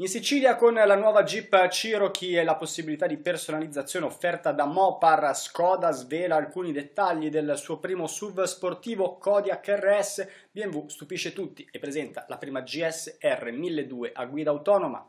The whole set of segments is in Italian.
In Sicilia con la nuova Jeep Cherokee e la possibilità di personalizzazione offerta da Mopar, Skoda svela alcuni dettagli del suo primo SUV sportivo Kodiak RS, BMW stupisce tutti e presenta la prima GSR 1002 a guida autonoma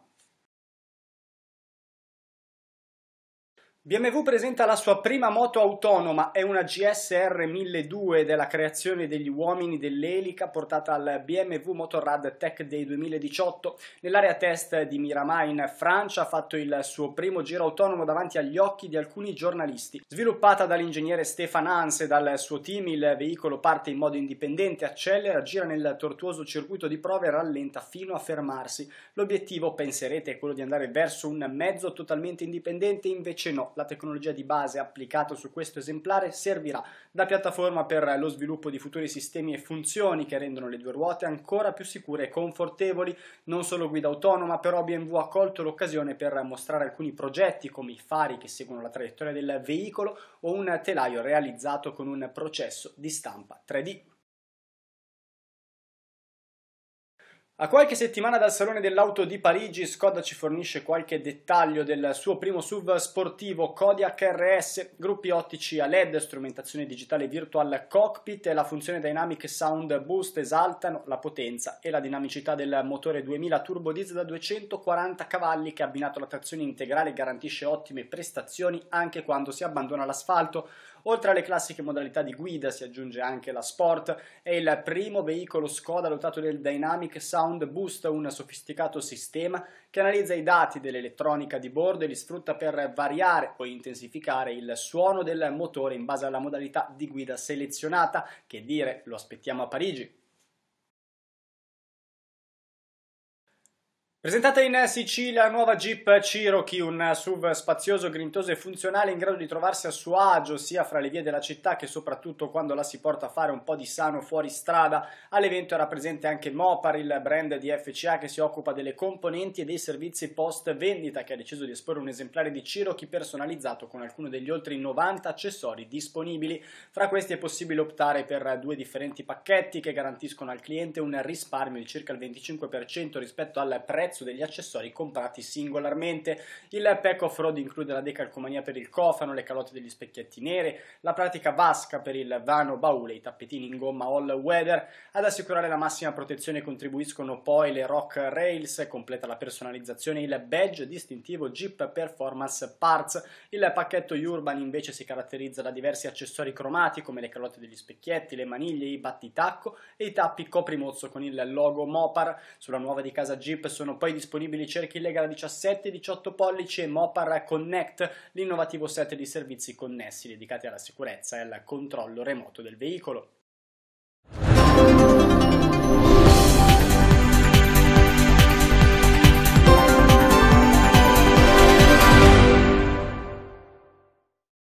BMW presenta la sua prima moto autonoma, è una GSR 1200 della creazione degli uomini dell'elica portata al BMW Motorrad Tech Day 2018. Nell'area test di Miramar in Francia ha fatto il suo primo giro autonomo davanti agli occhi di alcuni giornalisti. Sviluppata dall'ingegnere Stefan Hans e dal suo team, il veicolo parte in modo indipendente, accelera, gira nel tortuoso circuito di prove e rallenta fino a fermarsi. L'obiettivo, penserete, è quello di andare verso un mezzo totalmente indipendente, invece no la tecnologia di base applicata su questo esemplare servirà da piattaforma per lo sviluppo di futuri sistemi e funzioni che rendono le due ruote ancora più sicure e confortevoli, non solo guida autonoma, però BMW ha colto l'occasione per mostrare alcuni progetti come i fari che seguono la traiettoria del veicolo o un telaio realizzato con un processo di stampa 3D. A qualche settimana dal Salone dell'Auto di Parigi, Skoda ci fornisce qualche dettaglio del suo primo SUV sportivo Kodiak RS, gruppi ottici a LED, strumentazione digitale virtual cockpit e la funzione Dynamic Sound Boost esaltano la potenza e la dinamicità del motore 2000 turbo diesel da 240 cavalli che abbinato alla trazione integrale garantisce ottime prestazioni anche quando si abbandona l'asfalto. Oltre alle classiche modalità di guida si aggiunge anche la Sport, è il primo veicolo Skoda dotato del Dynamic Sound Sound Boost, un sofisticato sistema che analizza i dati dell'elettronica di bordo e li sfrutta per variare o intensificare il suono del motore in base alla modalità di guida selezionata, che dire lo aspettiamo a Parigi Presentata in Sicilia la nuova Jeep Cherokee, un SUV spazioso, grintoso e funzionale in grado di trovarsi a suo agio sia fra le vie della città che soprattutto quando la si porta a fare un po' di sano fuori strada. All'evento era presente anche Mopar, il brand di FCA che si occupa delle componenti e dei servizi post vendita che ha deciso di esporre un esemplare di Cherokee personalizzato con alcuni degli oltre 90 accessori disponibili. Fra questi è possibile optare per due differenti pacchetti che garantiscono al cliente un risparmio di circa il 25% rispetto al prezzo prezzo degli accessori comprati singolarmente. Il pack off-road include la decalcomania per il cofano, le calotte degli specchietti nere, la pratica vasca per il vano baule, i tappetini in gomma all weather. Ad assicurare la massima protezione contribuiscono poi le Rock Rails, completa la personalizzazione il badge distintivo Jeep Performance Parts. Il pacchetto Urban invece si caratterizza da diversi accessori cromati come le calotte degli specchietti, le maniglie, i battitacco e i tappi coprimozzo con il logo Mopar. Sulla nuova di casa Jeep sono poi disponibili cerchi Lega da 17 18 pollici e Mopar Connect, l'innovativo set di servizi connessi dedicati alla sicurezza e al controllo remoto del veicolo.